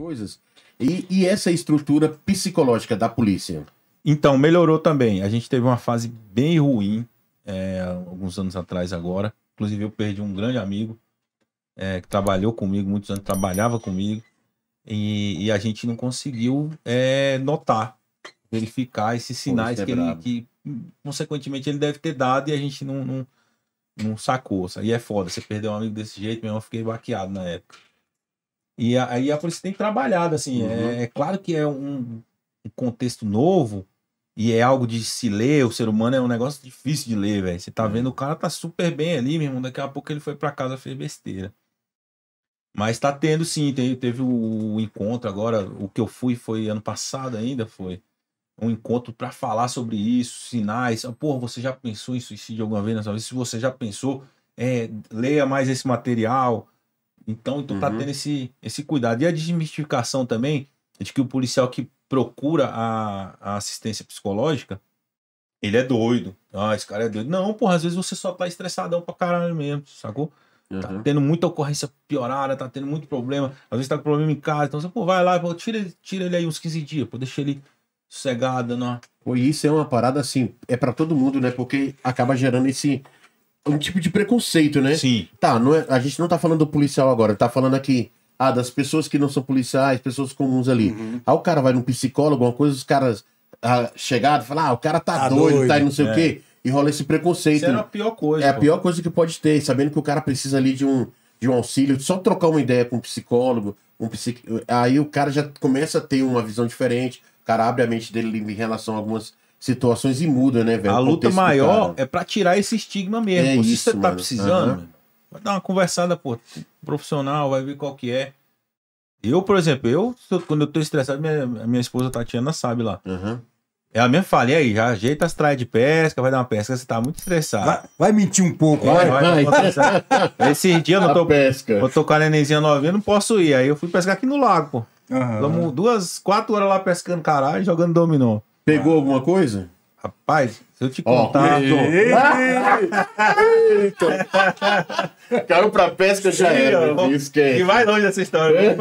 coisas. E, e essa estrutura psicológica da polícia? Então, melhorou também. A gente teve uma fase bem ruim é, alguns anos atrás agora. Inclusive, eu perdi um grande amigo é, que trabalhou comigo muitos anos, trabalhava comigo. E, e a gente não conseguiu é, notar, verificar esses sinais é que, ele, que, consequentemente, ele deve ter dado e a gente não, não, não sacou. E é foda, você perdeu um amigo desse jeito mesmo, eu fiquei baqueado na época. E aí a polícia tem trabalhado, assim. É, uhum. É, é, claro que é um, um, contexto novo e é algo de se ler. O ser humano é um negócio difícil de ler, velho. Você tá uhum. vendo, o cara tá super bem ali, meu irmão. Daqui a pouco ele foi para casa fez besteira. Mas tá tendo sim, teve, teve o, o encontro agora. O que eu fui foi ano passado ainda, foi um encontro para falar sobre isso, sinais. Ah, Pô, você já pensou em suicídio alguma vez na sua Se você já pensou, é, leia mais esse material. Então, então tá uhum. tá tendo esse, esse cuidado. E a desmistificação também de que o policial que procura a, a assistência psicológica, ele é doido. Ah, esse cara é doido. Não, porra, às vezes você só tá estressadão pra caralho mesmo, sacou? Tá uhum. Tá tendo muita ocorrência piorada, tá tendo muito problema. Às vezes tá com problema em casa. Então você, pô, vai lá, pô, tira, tira ele aí uns 15 dias, pô, deixa ele sossegado, não. Né? Pô, isso é uma parada assim, é para todo mundo, né? Porque acaba gerando esse um tipo de preconceito, né? Sim. Tá, não é, a gente não tá falando do policial agora, tá falando aqui ah, das pessoas que não são policiais, pessoas comuns ali. Uhum. Aí o cara vai num psicólogo, uma coisa, os caras ah, chegaram e falam, ah, o cara tá, tá doido, tá doido, tá e não sei é. o quê. E rola esse preconceito. Isso é a pior coisa. É pô. a pior coisa que pode ter, sabendo que o cara precisa ali de um, de um auxílio, só trocar uma ideia com um psicólogo, um psiqui... aí o cara já começa a ter uma visão diferente, o cara abre a mente dele em relação a algumas situações e muda, né, velho? A luta maior é para tirar esse estigma mesmo. É isso, se você tá precisando, uhum. vai dar uma conversada, pô, profissional, vai ver qual que é. Eu, por exemplo, eu, quando eu tô estressado, minha, minha esposa Tatiana sabe lá. Uhum. Ela é mesmo fala, e aí, já ajeita as traias de pesca, vai dar uma pesca, você tá muito estressado. Vai, vai mentir um pouco, vai, vai. vai, vai. Esses dias eu tô, pesca. eu tô com a nenenzinha novinha, não posso ir. Aí eu fui pescar aqui no lago, pô. Uhum. Tamo duas, quatro horas lá pescando caralho, jogando dominó. Pegou alguma coisa? Rapaz, se eu te contar. Eita! Caiu pra pesca já era. E vai longe essa história.